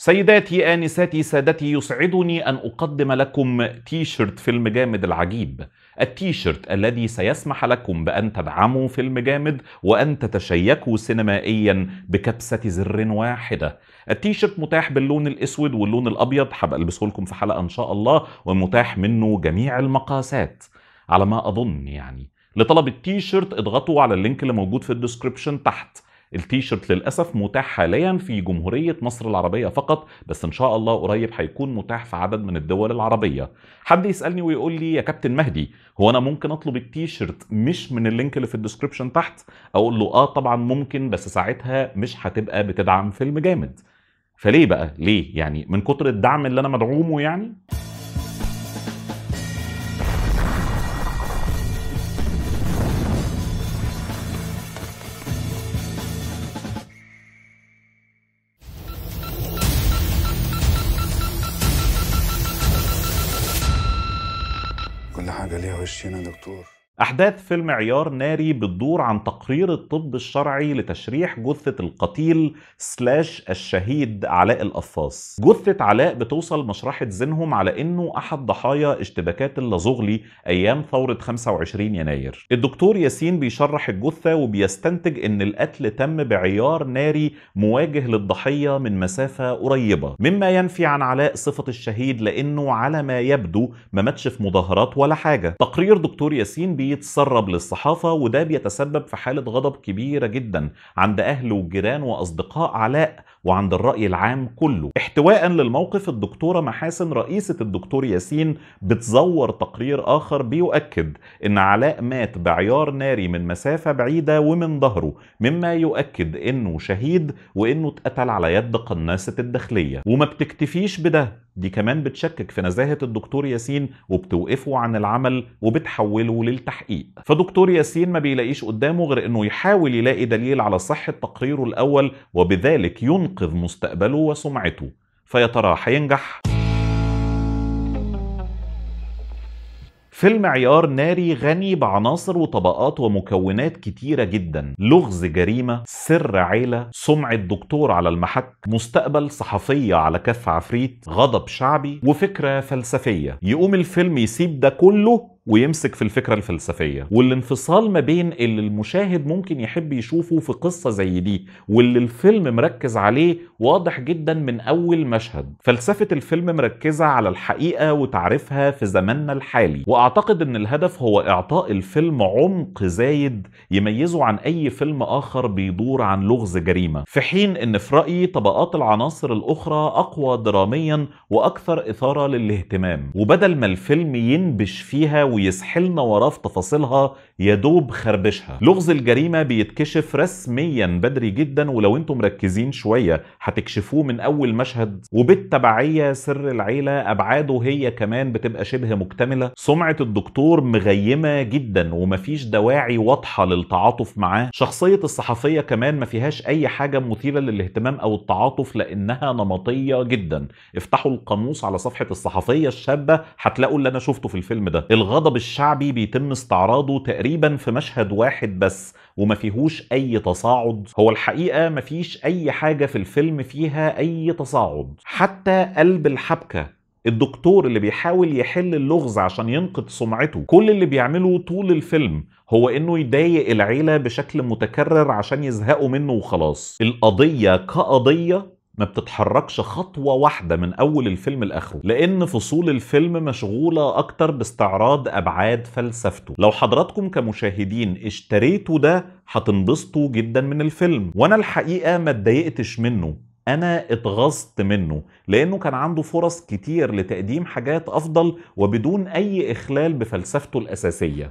سيداتي آنساتي سادتي يسعدني أن أقدم لكم تيشرت فيلم جامد العجيب التيشرت الذي سيسمح لكم بأن تدعموا فيلم جامد وأن تتشيكوا سينمائيا بكبسة زر واحدة التيشرت متاح باللون الأسود واللون الأبيض هبقى ألبسه لكم في حلقة إن شاء الله ومتاح منه جميع المقاسات على ما أظن يعني لطلب التيشيرت اضغطوا على اللينك اللي موجود في الديسكريبشن تحت التيشيرت للاسف متاح حاليا في جمهوريه مصر العربيه فقط بس ان شاء الله قريب هيكون متاح في عدد من الدول العربيه حد يسالني ويقول لي يا كابتن مهدي هو انا ممكن اطلب التيشيرت مش من اللينك اللي في الديسكربشن تحت اقول له اه طبعا ممكن بس ساعتها مش هتبقى بتدعم فيلم جامد فليه بقى ليه يعني من كتر الدعم اللي انا مدعومه يعني fascina, doutor. أحداث فيلم عيار ناري بتدور عن تقرير الطب الشرعي لتشريح جثة القتيل سلاش الشهيد علاء القفاص جثة علاء بتوصل مشرحة زينهم على إنه أحد ضحايا اشتباكات اللازغلي أيام ثورة 25 يناير الدكتور ياسين بيشرح الجثة وبيستنتج إن القتل تم بعيار ناري مواجه للضحية من مسافة قريبة مما ينفي عن علاء صفة الشهيد لأنه على ما يبدو ما ماتش في مظاهرات ولا حاجة تقرير دكتور ياسين بي بيتسرب للصحافة وده بيتسبب في حالة غضب كبيرة جدا عند أهل وجيران وأصدقاء علاء وعند الرأي العام كله احتواء للموقف الدكتورة محاسن رئيسة الدكتور ياسين بتزور تقرير آخر بيؤكد أن علاء مات بعيار ناري من مسافة بعيدة ومن ظهره مما يؤكد أنه شهيد وأنه اتقتل على يد قناصة الداخلية وما بتكتفيش بده دي كمان بتشكك في نزاهة الدكتور ياسين وبتوقفه عن العمل وبتحوله للتحقيق فدكتور ياسين ما بيلاقيش قدامه غير انه يحاول يلاقي دليل على صحة تقريره الاول وبذلك ينقذ مستقبله وسمعته فيا ترى هينجح؟ فيلم عيار ناري غني بعناصر وطبقات ومكونات كتيرة جدا لغز جريمة سر عيلة سمعة دكتور على المحك مستقبل صحفية على كف عفريت غضب شعبي وفكرة فلسفية يقوم الفيلم يسيب ده كله ويمسك في الفكرة الفلسفية والانفصال ما بين اللي المشاهد ممكن يحب يشوفه في قصة زي دي واللي الفيلم مركز عليه واضح جدا من أول مشهد فلسفة الفيلم مركزة على الحقيقة وتعريفها في زماننا الحالي وأعتقد أن الهدف هو إعطاء الفيلم عمق زايد يميزه عن أي فيلم آخر بيدور عن لغز جريمة في حين أن في رأيي طبقات العناصر الأخرى أقوى دراميا وأكثر إثارة للاهتمام وبدل ما الفيلم ينبش فيها ويسحلنا وراه في تفاصيلها يدوب خربشها لغز الجريمة بيتكشف رسميا بدري جدا ولو انتم مركزين شوية هتكشفوه من اول مشهد وبالتبعية سر العيلة ابعاده هي كمان بتبقى شبه مكتملة سمعة الدكتور مغيمة جدا ومفيش دواعي واضحة للتعاطف معاه شخصية الصحفية كمان ما فيهاش اي حاجة مثيرة للاهتمام او التعاطف لانها نمطية جدا افتحوا القاموس على صفحة الصحفية الشابة هتلاقوا اللي انا شفته في الفيلم ده الغضب الشعبي بيتم استعراضه تقريبا تقريبا في مشهد واحد بس وما فيهوش اي تصاعد هو الحقيقه ما فيش اي حاجه في الفيلم فيها اي تصاعد حتى قلب الحبكه الدكتور اللي بيحاول يحل اللغز عشان ينقذ سمعته كل اللي بيعمله طول الفيلم هو انه يضايق العيله بشكل متكرر عشان يزهقوا منه وخلاص القضيه كقضيه ما بتتحركش خطوه واحده من اول الفيلم لاخره لان فصول الفيلم مشغوله اكتر باستعراض ابعاد فلسفته لو حضراتكم كمشاهدين اشتريتوا ده هتنبسطوا جدا من الفيلم وانا الحقيقه ما اتضايقتش منه انا اتغصت منه لانه كان عنده فرص كتير لتقديم حاجات افضل وبدون اي اخلال بفلسفته الاساسيه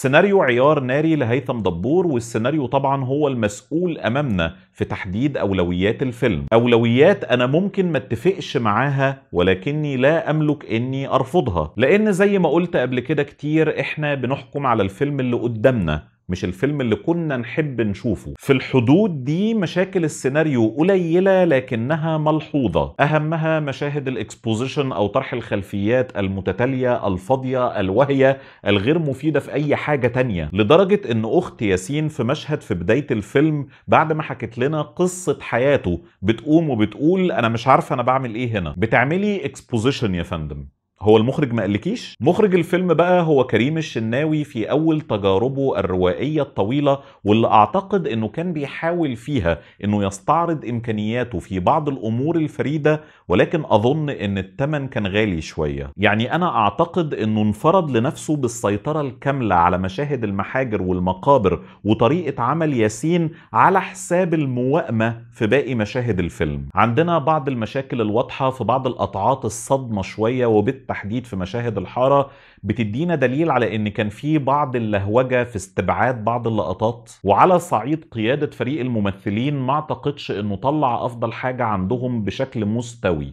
سيناريو عيار ناري لهيثم دبور والسيناريو طبعا هو المسؤول امامنا في تحديد اولويات الفيلم اولويات انا ممكن ما اتفقش معاها ولكني لا املك اني ارفضها لان زي ما قلت قبل كده كتير احنا بنحكم على الفيلم اللي قدامنا مش الفيلم اللي كنا نحب نشوفه في الحدود دي مشاكل السيناريو قليلة لكنها ملحوظة أهمها مشاهد الإكسبوزيشن أو طرح الخلفيات المتتالية الفاضية الوهية الغير مفيدة في أي حاجة تانية لدرجة أن أخت ياسين في مشهد في بداية الفيلم بعد ما حكت لنا قصة حياته بتقوم وبتقول أنا مش عارفة أنا بعمل إيه هنا بتعملي إكسبوزيشن يا فندم هو المخرج ما قالكيش مخرج الفيلم بقى هو كريم الشناوي في اول تجاربه الروائيه الطويله واللي اعتقد انه كان بيحاول فيها انه يستعرض امكانياته في بعض الامور الفريده ولكن أظن إن الثمن كان غالي شوية يعني أنا أعتقد إنه انفرض لنفسه بالسيطرة الكاملة على مشاهد المحاجر والمقابر وطريقة عمل ياسين على حساب الموائمة في باقي مشاهد الفيلم عندنا بعض المشاكل الواضحة في بعض القطعات الصدمة شوية وبالتحديد في مشاهد الحارة بتدينا دليل على إن كان في بعض اللهوجة في استبعاد بعض اللقطات وعلى صعيد قيادة فريق الممثلين ما اعتقدش إنه طلع أفضل حاجة عندهم بشكل مستوى الحمداوي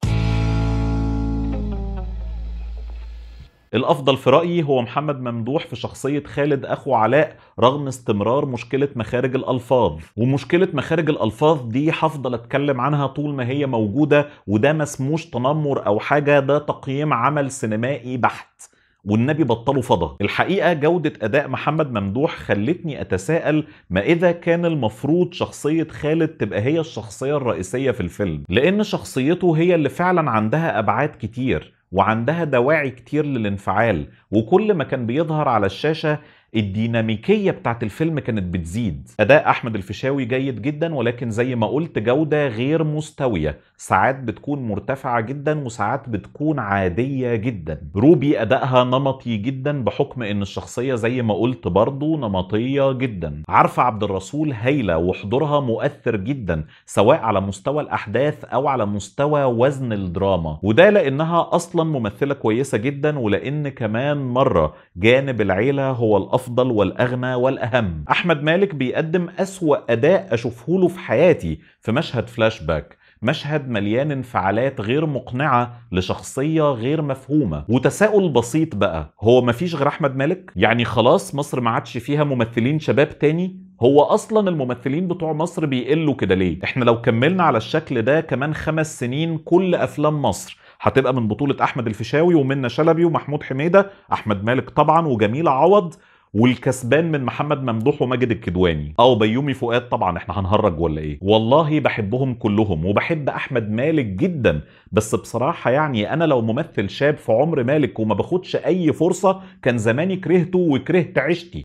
الافضل في رايي هو محمد ممدوح في شخصيه خالد اخو علاء رغم استمرار مشكله مخارج الالفاظ ومشكله مخارج الالفاظ دي هفضل اتكلم عنها طول ما هي موجوده وده ما تنمر او حاجه ده تقييم عمل سينمائي بحت والنبي بطلوا فضى الحقيقة جودة أداء محمد ممدوح خلتني أتساءل ما إذا كان المفروض شخصية خالد تبقى هي الشخصية الرئيسية في الفيلم لأن شخصيته هي اللي فعلا عندها أبعاد كتير وعندها دواعي كتير للانفعال وكل ما كان بيظهر على الشاشة الديناميكيه بتاعت الفيلم كانت بتزيد اداء احمد الفيشاوي جيد جدا ولكن زي ما قلت جوده غير مستويه ساعات بتكون مرتفعه جدا وساعات بتكون عاديه جدا روبي ادائها نمطي جدا بحكم ان الشخصيه زي ما قلت برضه نمطيه جدا عارفه عبد الرسول هايله وحضورها مؤثر جدا سواء على مستوى الاحداث او على مستوى وزن الدراما وده لانها اصلا ممثله كويسه جدا ولان كمان مره جانب العيله هو الافضل الأفضل والأغنى والأهم أحمد مالك بيقدم أسوأ أداء أشوفه له في حياتي في مشهد فلاش باك مشهد مليان انفعالات غير مقنعة لشخصية غير مفهومة وتساؤل بسيط بقى هو مفيش غير أحمد مالك؟ يعني خلاص مصر ما عادش فيها ممثلين شباب تاني؟ هو اصلا الممثلين بتوع مصر بيقلوا كده ليه؟ احنا لو كملنا على الشكل ده كمان خمس سنين كل افلام مصر هتبقى من بطولة احمد الفيشاوي ومنى شلبي ومحمود حميدة احمد مالك طبعا وجميلة عوض والكسبان من محمد ممدوح وماجد الكدواني او بيومي فؤاد طبعا احنا هنهرج ولا ايه والله بحبهم كلهم وبحب احمد مالك جدا بس بصراحه يعني انا لو ممثل شاب في عمر مالك وما باخدش اي فرصه كان زماني كرهته وكرهت عيشتي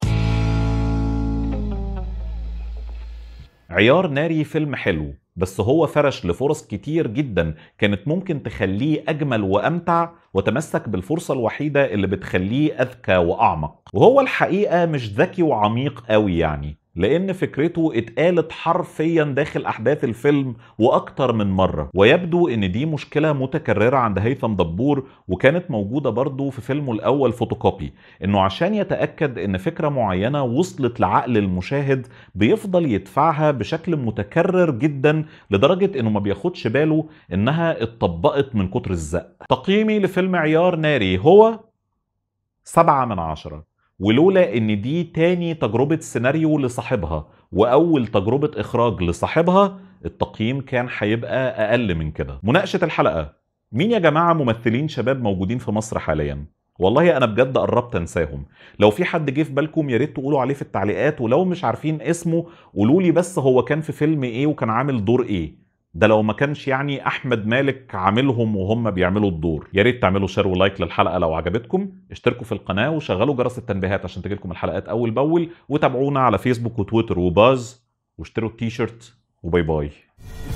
عيار ناري فيلم حلو بس هو فرش لفرص كتير جدا كانت ممكن تخليه أجمل وأمتع وتمسك بالفرصة الوحيدة اللي بتخليه أذكى وأعمق وهو الحقيقة مش ذكي وعميق قوي يعني لان فكرته اتقالت حرفيا داخل احداث الفيلم واكتر من مره ويبدو ان دي مشكله متكرره عند هيثم دبور وكانت موجوده برضه في فيلمه الاول فوتوكوبي انه عشان يتاكد ان فكره معينه وصلت لعقل المشاهد بيفضل يدفعها بشكل متكرر جدا لدرجه انه ما بياخدش باله انها اتطبقت من كتر الزق تقييمي لفيلم عيار ناري هو سبعة من عشرة ولولا ان دي تاني تجربة سيناريو لصاحبها واول تجربة اخراج لصاحبها التقييم كان هيبقى اقل من كده مناقشة الحلقة مين يا جماعة ممثلين شباب موجودين في مصر حاليا والله انا بجد قربت انساهم لو في حد جه في بالكم يا ريت تقولوا عليه في التعليقات ولو مش عارفين اسمه قولوا لي بس هو كان في فيلم ايه وكان عامل دور ايه ده لو ما كانش يعني احمد مالك عاملهم وهم بيعملوا الدور يا ريت تعملوا شير ولايك للحلقه لو عجبتكم اشتركوا في القناه وشغلوا جرس التنبيهات عشان تجيلكم الحلقات اول باول وتابعونا على فيسبوك وتويتر وباز واشتروا التيشيرت وباي باي